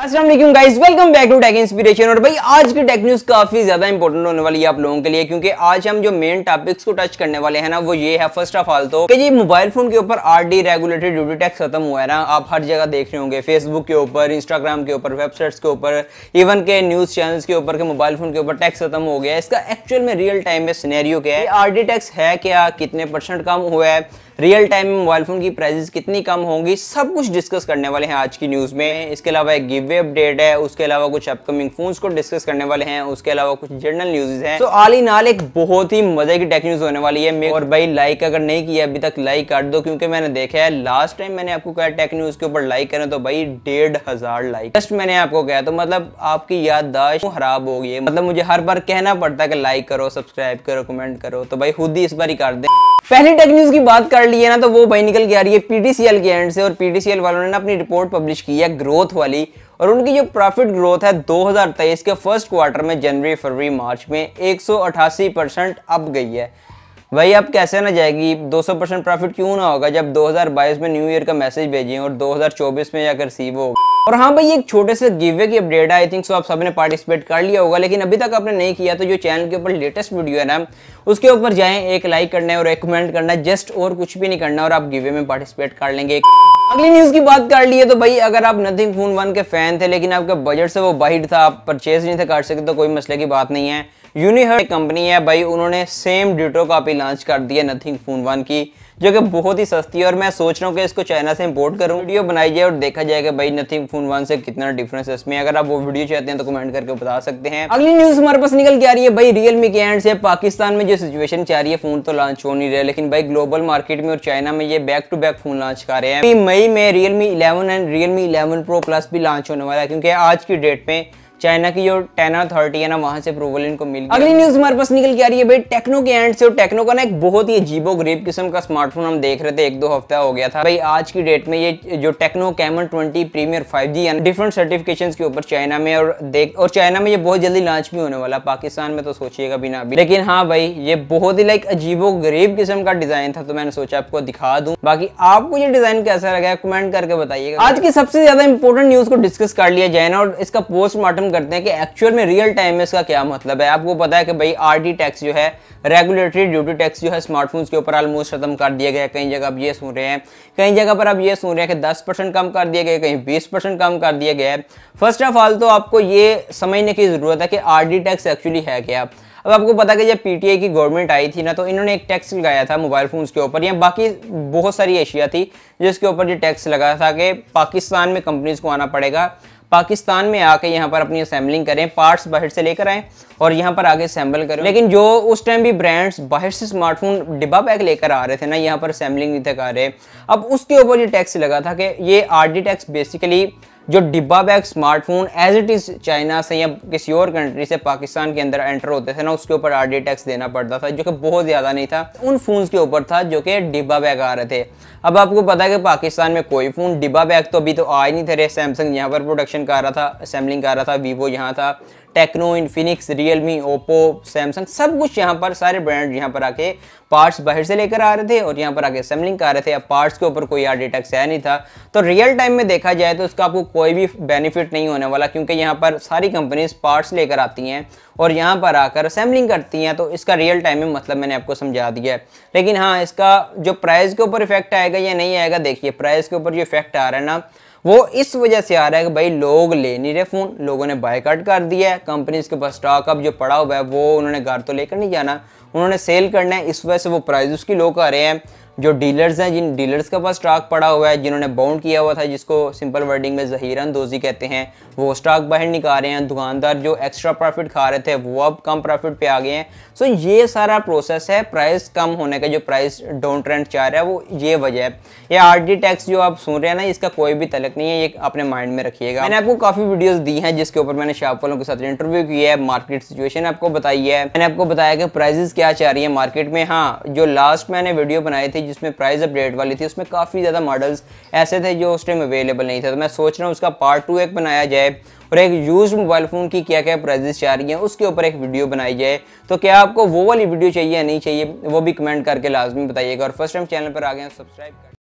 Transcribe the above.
Aslam guys welcome back to tech inspiration और भाई आज की टेक न्यूज़ काफ़ी ज़्यादा इंपॉर्टेंट होने वाली है आप लोगों के लिए क्योंकि आज हम जो मेन टॉपिक्स को टच करने वाले हैं ना वो ये है फर्स्ट ऑफ ऑल तो कि जी मोबाइल फोन के ऊपर R D regulatory duty tax खत्म हुआ है ना आप हर जगह देख रहे होंगे फेसबुक के ऊपर इंस्टाग्राम के ऊपर वेबसाइट्स के ऊपर इवन के न्यूज़ चैनल्स के ऊपर के मोबाइल फोन के ऊपर टैक्स खत्म हो गया इसका एक्चुअल में रियल टाइम में सिनेरियो क्या है आर डी टैक्स है क्या कितने परसेंट कम हुआ है रियल टाइम में मोबाइल फ़ोन की प्राइजेस कितनी कम होंगी सब कुछ डिस्कस करने वाले हैं आज की न्यूज़ में इसके अलावा एक गिवे अपडेट है उसके अलावा कुछ अपकमिंग फोन्स को डिस्कस करने वाले हैं उसके अलावा कुछ जनरल न्यूज़ हैं तो आल इन आल एक बहुत ही मज़े की टेक न्यूज़ होने वाली है और भाई लाइक अगर नहीं किया अभी तक लाइक कर दो क्योंकि मैंने देखा है लास्ट टाइम मैंने आपको कहा टेक न्यूज़ के ऊपर लाइक करें तो भाई डेढ़ हज़ार लाइक जस्ट मैंने आपको कहा तो मतलब आपकी याददाश्त खराब हो गई है मतलब मुझे हर बार कहना पड़ता है कि लाइक करो सब्सक्राइब करो कमेंट करो तो भाई खुद ही इस बार ही कर दें पहली टेक न्यूज की बात कर ली है ना तो वो भाई निकल के आ रही है पीटीसीएल के एंड से और पीटीसीएल वालों ने ना अपनी रिपोर्ट पब्लिश की है ग्रोथ वाली और उनकी जो प्रॉफिट ग्रोथ है 2023 के फर्स्ट क्वार्टर में जनवरी फरवरी मार्च में 188 परसेंट अप गई है वही अब कैसे ना जाएगी 200 परसेंट प्रॉफिट क्यों ना होगा जब 2022 में न्यू ईयर का मैसेज भेजें और 2024 में जाकर रिसीव हो और हाँ भाई एक छोटे से गिवे की अपडेट है आई थिंक सो आप सबने पार्टिसिपेट कर लिया होगा लेकिन अभी तक आपने नहीं किया तो जो चैनल के ऊपर लेटेस्ट वीडियो है ना उसके ऊपर जाएं एक लाइक करना है और एक कमेंट करना है जस्ट और कुछ भी नहीं करना और आप गिवे में पार्टिसिपेट कर लेंगे अगली न्यूज की बात कर लिए तो भाई अगर आप नथिंग फोन वन के फैन थे लेकिन आपके बजट से वो बाइट था आप परचेज नहीं थे कर सकते तो कोई मसले की बात नहीं है यूनिहर्ट कंपनी है भाई उन्होंने सेम डिटो का लॉन्च कर दी है नथिंग फोन वन की जो कि बहुत ही सस्ती है और मैं सोच रहा हूँ कि इसको चाइना से इम्पोर्ट करूँ वीडियो बनाई जाए और देखा जाएगा भाई नथिंग फोन वन से कितना डिफरेंस है इसमें अगर आप वो वीडियो चाहते हैं तो कमेंट करके बता सकते हैं अगली न्यूज हमारे पास निकल के आ रही है भाई रियलमी के एंड से पाकिस्तान में जो सिचुएशन चाह रही है फोन तो लॉन्च हो नहीं रहा लेकिन भाई ग्लोबल मार्केट में और चाइना में ये back to back phone launch कर रहे हैं मई में Realme eleven and Realme eleven pro plus भी लॉन्च होने वाला है क्योंकि आज की डेट में चाइना की जो टेन अथॉरिटी है ना वहां से अप्रूवल इनको मिल गया अगली न्यूज हमारे पास निकल के आ रही है भाई टेक्नो के एंड से टेक्नो का ना एक बहुत ही अजीबो गरीब किस्म का स्मार्टफोन हम देख रहे थे एक दो हफ्ता हो गया था भाई आज की डेट में ये जो Tecno Camon twenty premier five G different certification के ऊपर चाइना में और देख और चाइना में ये बहुत जल्दी लॉन्च भी होने वाला पाकिस्तान में तो सोचिएगा भी ना भी लेकिन हाँ भाई ये बहुत ही लाइक अजीबो गरीब किस्म का डिजाइन था तो मैंने सोचा आपको दिखा दू बाकी आपको ये डिजाइन कैसा लगा कमेंट करके बताइएगा आज की सबसे ज्यादा इंपॉर्टेंट न्यूज को डिस्कस कर लिया जाए ना और इसका पोस्टमार्टम करते हैं कि एक्चुअल में रियल टाइम में इसका क्या मतलब है आपको पता है कि भाई आर टैक्स जो है रेगुलेटरी ड्यूटी टैक्स जो है स्मार्टफोन्स के ऊपर ऑलमोस्ट खत्म कर दिया गया है कई जगह आप ये सुन रहे हैं कई जगह पर आप ये सुन रहे हैं कि दस परसेंट कम कर दिया गया कहीं बीस परसेंट कम कर दिया गया है फर्स्ट ऑफ ऑल तो आपको ये समझने की ज़रूरत है कि आर टैक्स एक्चुअली है क्या अब आपको पता कि जब पीटीए की गवर्नमेंट आई थी ना तो इन्होंने एक टैक्स लगाया था मोबाइल फ़ोन्स के ऊपर या बाकी बहुत सारी एशिया थी जिसके ऊपर ये टैक्स लगाया था कि पाकिस्तान में कंपनीज को आना पड़ेगा पाकिस्तान में आके यहाँ पर अपनी असेंबलिंग करें पार्ट्स बाहर से लेकर आएँ और यहाँ पर आगे असेंबल करें लेकिन जो उस टाइम भी ब्रांड्स बाहर से स्मार्टफोन डिब्बा पैक लेकर आ रहे थे ना यहाँ पर असेंबलिंग नहीं तक आ रहे अब उसके ऊपर ये टैक्स लगा था कि ये आर टैक्स बेसिकली जो डिब्बा bag smartphone as it is China से या किसी और कंट्री से पाकिस्तान के अंदर एंटर होते थे ना उसके ऊपर आर टैक्स देना पड़ता था जो कि बहुत ज़्यादा नहीं था उन फ़ोन के ऊपर था जो कि डिब्बा बैग आ रहे थे अब आपको पता है कि पाकिस्तान में कोई फ़ोन डिब्बा बैग तो अभी तो आ ही नहीं थे रहे सैमसंग यहाँ पर प्रोडक्शन का आ रहा था असम्बलिंग का रहा था वीवो यहाँ था Tecno real Realme Oppo Samsung सब कुछ यहाँ पर सारे ब्रांड यहाँ पर आके पार्ट्स बाहर से लेकर आ रहे थे और यहाँ पर आके सेमलिंग कर रहे थे अब पार्ट्स के ऊपर कोई आर डिटेक्स है नहीं था तो रियल टाइम में देखा जाए तो उसका आपको कोई भी बेनिफिट नहीं होने वाला क्योंकि यहाँ पर सारी कंपनीज पार्ट्स लेकर आती हैं और यहाँ पर आकर असेंबलिंग करती हैं तो इसका रियल टाइम में मतलब मैंने आपको समझा दिया है लेकिन हाँ इसका जो प्राइस के ऊपर इफेक्ट आएगा या नहीं आएगा देखिए प्राइस के ऊपर जो इफेक्ट आ रहा है ना वो इस वजह से आ रहा है कि भाई लोग ले नहीं रहे फ़ोन लोगों ने बायकाट कर दिया है कंपनीज के पास स्टॉक अब जो पड़ा हुआ है वो उन्होंने घर तो लेकर नहीं जाना उन्होंने सेल करना है इस वजह से वो प्राइस उसकी लो कर रहे हैं जो डीलर्स हैं जिन डीलर्स के पास स्टॉक पड़ा हुआ है जिन्होंने बाउंड किया हुआ था जिसको सिंपल वर्डिंग में जहीरा अंदोजी कहते हैं वो स्टॉक बाहर निकाल रहे हैं दुकानदार जो एक्स्ट्रा प्रॉफिट खा रहे थे वो अब कम प्रॉफिट पे आ गए हैं सो ये सारा प्रोसेस है प्राइस कम होने का जो प्राइस डाउन ट्रेंड चाह रहा है वो ये वजह है ये आर डी टैक्स जो आप सुन रहे हैं ना इसका कोई भी तलक नहीं है ये अपने माइंड में रखिएगा मैंने आपको काफ़ी वीडियोज़ दी हैं जिसके ऊपर मैंने शॉप वालों के साथ इंटरव्यू किया है मार्केट सिचुएशन आपको बताई है मैंने आपको बताया कि प्राइजेस क्या चाह रही है मार्केट में हाँ जो लास्ट मैंने वीडियो बनाए थे थी जिसमें प्राइस अपडेट वाली थी उसमें काफ़ी ज़्यादा मॉडल्स ऐसे थे जो उस टाइम अवेलेबल नहीं थे तो मैं सोच रहा हूँ उसका पार्ट टू एक बनाया जाए और एक यूज मोबाइल फ़ोन की क्या क्या प्राइजेस चाह रही हैं उसके ऊपर एक वीडियो बनाई जाए तो क्या आपको वो वाली वीडियो चाहिए या नहीं चाहिए वो भी कमेंट करके लाजमी बताइएगा और फर्स्ट टाइम चैनल पर आ गए सब्सक्राइब करें